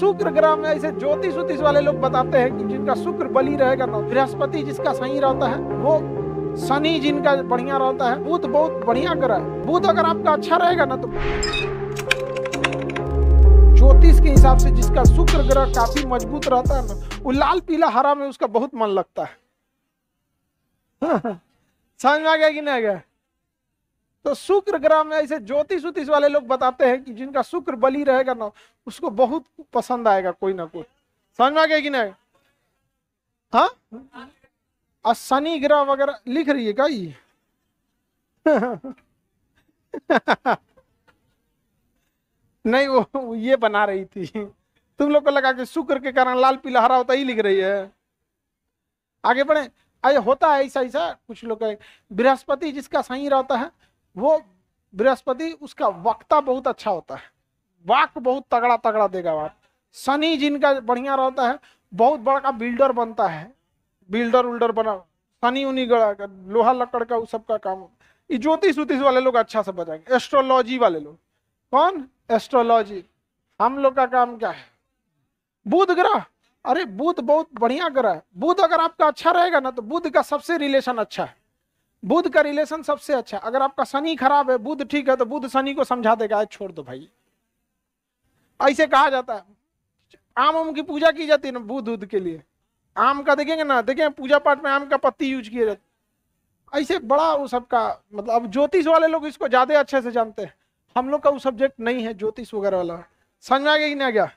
शुक्र ग्रह में ऐसे ज्योतिष ज्योतिष वाले लोग बताते हैं कि जिनका शुक्र बलि रहेगा ना तो बृहस्पति जिसका सही रहता है वो शनि जिनका बढ़िया रहता है बुध बहुत बढ़िया ग्रह है बुध अगर आपका अच्छा रहेगा ना तो ज्योतिष के हिसाब से जिसका शुक्र ग्रह काफी मजबूत रहता है ना वो लाल पीला हरा में उसका बहुत मन लगता है समझ में आ गया कि नहीं आ गया तो शुक्र ग्रह में ऐसे ज्योतिष उतिष वाले लोग बताते हैं कि जिनका शुक्र बलि रहेगा ना उसको बहुत पसंद आएगा कोई ना कोई समझ में आ गया कि नहीं हाँ और शनि ग्रह वगैरह लिख रही है क्या ये नहीं वो ये बना रही थी तुम लोग को लगा कि शुक्र के कारण लाल पीला हरा होता ही लिख रही है आगे बढ़े अरे होता है ऐसा ऐसा कुछ लोग बृहस्पति जिसका सही रहता है वो बृहस्पति उसका वक्ता बहुत अच्छा होता है वाक बहुत तगड़ा तगड़ा देगा वहां शनि जिनका बढ़िया रहता है बहुत बड़ा बिल्डर बनता है बिल्डर उल्डर बना शनि उन्हीं लोहा लकड़ का उस सबका काम ये ज्योतिष ज्योतिष वाले लोग अच्छा से बजाएंगे एस्ट्रोलॉजी वाले लोग कौन एस्ट्रोलॉजी हम लोग का काम क्या है बुध ग्रह अरे बुध बहुत बढ़िया ग्रह है बुध अगर आपका अच्छा रहेगा ना तो बुध का सबसे रिलेशन अच्छा है बुध का रिलेशन सबसे अच्छा अगर आपका शनि खराब है बुध ठीक है तो बुध शनि को समझा देगा छोड़ दो भाई ऐसे कहा जाता है आम आम की पूजा की जाती है ना बुध उध के लिए आम का देखेंगे ना देखें पूजा पाठ में आम का पत्ती यूज किया जाता ऐसे बड़ा वो सबका मतलब अब ज्योतिष वाले लोग इसको ज्यादा अच्छे से जानते हैं हम लोग का वो सब्जेक्ट नहीं है ज्योतिष वगैरह वाला समझ में आ गया कि नहीं आ गया